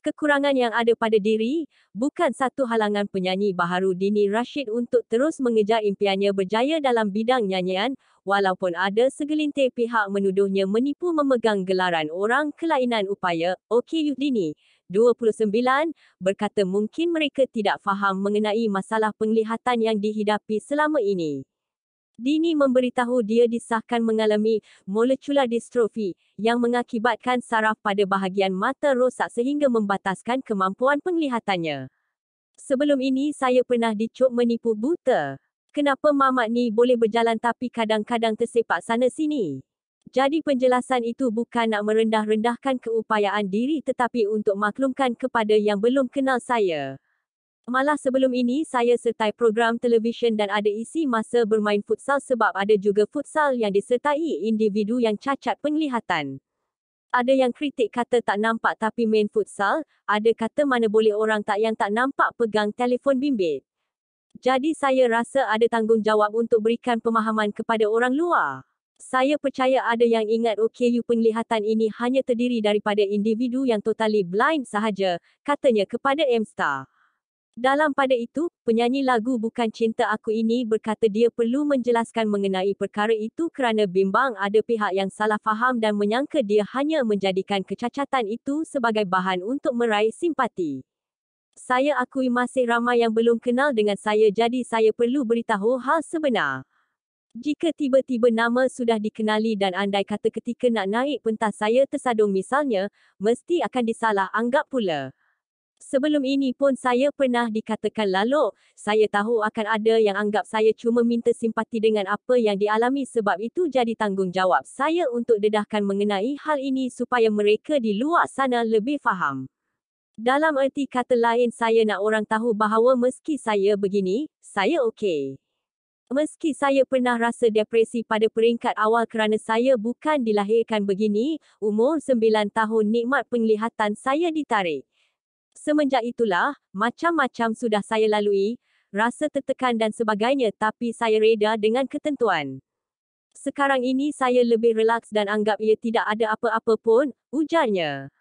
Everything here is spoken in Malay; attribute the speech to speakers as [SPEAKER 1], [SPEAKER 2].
[SPEAKER 1] Kekurangan yang ada pada diri bukan satu halangan penyanyi baharu Dini Rashid untuk terus mengejar impiannya berjaya dalam bidang nyanyian walaupun ada segelintir pihak menuduhnya menipu memegang gelaran orang kelainan upaya OKU Dini 29 berkata mungkin mereka tidak faham mengenai masalah penglihatan yang dihidapi selama ini. Dini memberitahu dia disahkan mengalami molecular dystrophy yang mengakibatkan saraf pada bahagian mata rosak sehingga membataskan kemampuan penglihatannya. Sebelum ini saya pernah dicop menipu buta. Kenapa mamak ni boleh berjalan tapi kadang-kadang tersepak sana sini? Jadi penjelasan itu bukan nak merendah-rendahkan keupayaan diri tetapi untuk maklumkan kepada yang belum kenal saya. Malah sebelum ini saya sertai program televisyen dan ada isi masa bermain futsal sebab ada juga futsal yang disertai individu yang cacat penglihatan. Ada yang kritik kata tak nampak tapi main futsal, ada kata mana boleh orang tak yang tak nampak pegang telefon bimbit. Jadi saya rasa ada tanggungjawab untuk berikan pemahaman kepada orang luar. Saya percaya ada yang ingat OKU penglihatan ini hanya terdiri daripada individu yang totally blind sahaja, katanya kepada M-Star. Dalam pada itu, penyanyi lagu Bukan Cinta Aku ini berkata dia perlu menjelaskan mengenai perkara itu kerana bimbang ada pihak yang salah faham dan menyangka dia hanya menjadikan kecacatan itu sebagai bahan untuk meraih simpati. Saya akui masih ramai yang belum kenal dengan saya jadi saya perlu beritahu hal sebenar. Jika tiba-tiba nama sudah dikenali dan andai kata ketika nak naik pentas saya tersadung misalnya, mesti akan disalah anggap pula. Sebelum ini pun saya pernah dikatakan lalu, saya tahu akan ada yang anggap saya cuma minta simpati dengan apa yang dialami sebab itu jadi tanggungjawab saya untuk dedahkan mengenai hal ini supaya mereka di luar sana lebih faham. Dalam erti kata lain saya nak orang tahu bahawa meski saya begini, saya okey. Meski saya pernah rasa depresi pada peringkat awal kerana saya bukan dilahirkan begini, umur 9 tahun nikmat penglihatan saya ditarik. Semenjak itulah, macam-macam sudah saya lalui, rasa tertekan dan sebagainya tapi saya reda dengan ketentuan. Sekarang ini saya lebih relaks dan anggap ia tidak ada apa-apa pun, ujarnya.